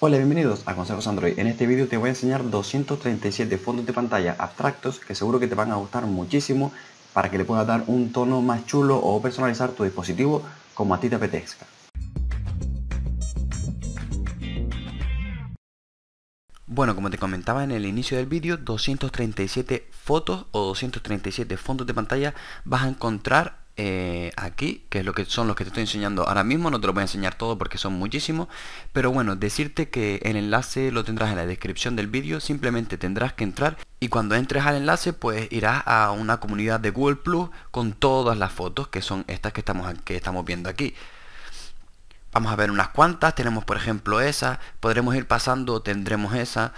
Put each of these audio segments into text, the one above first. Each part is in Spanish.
Hola, bienvenidos a Consejos Android. En este vídeo te voy a enseñar 237 fondos de pantalla abstractos que seguro que te van a gustar muchísimo para que le puedas dar un tono más chulo o personalizar tu dispositivo como a ti te apetezca. Bueno, como te comentaba en el inicio del vídeo, 237 fotos o 237 fondos de pantalla vas a encontrar eh, aquí, que es lo que son los que te estoy enseñando ahora mismo, no te lo voy a enseñar todo porque son muchísimos, pero bueno, decirte que el enlace lo tendrás en la descripción del vídeo, simplemente tendrás que entrar y cuando entres al enlace pues irás a una comunidad de Google Plus con todas las fotos que son estas que estamos, que estamos viendo aquí. Vamos a ver unas cuantas, tenemos por ejemplo esa, podremos ir pasando, tendremos esa,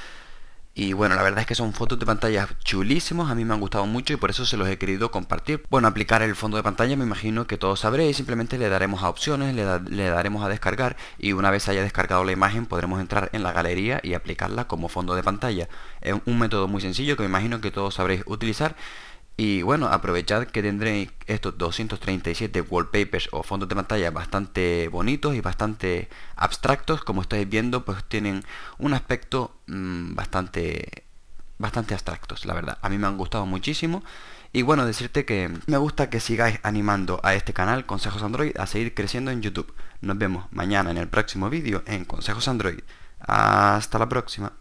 y bueno, la verdad es que son fotos de pantalla chulísimos, a mí me han gustado mucho y por eso se los he querido compartir. Bueno, aplicar el fondo de pantalla me imagino que todos sabréis, simplemente le daremos a opciones, le, le daremos a descargar y una vez haya descargado la imagen podremos entrar en la galería y aplicarla como fondo de pantalla. Es un método muy sencillo que me imagino que todos sabréis utilizar y bueno, aprovechad que tendréis estos 237 wallpapers o fondos de pantalla bastante bonitos y bastante abstractos. Como estáis viendo, pues tienen un aspecto mm, bastante, bastante abstractos, la verdad. A mí me han gustado muchísimo. Y bueno, decirte que me gusta que sigáis animando a este canal Consejos Android a seguir creciendo en YouTube. Nos vemos mañana en el próximo vídeo en Consejos Android. Hasta la próxima.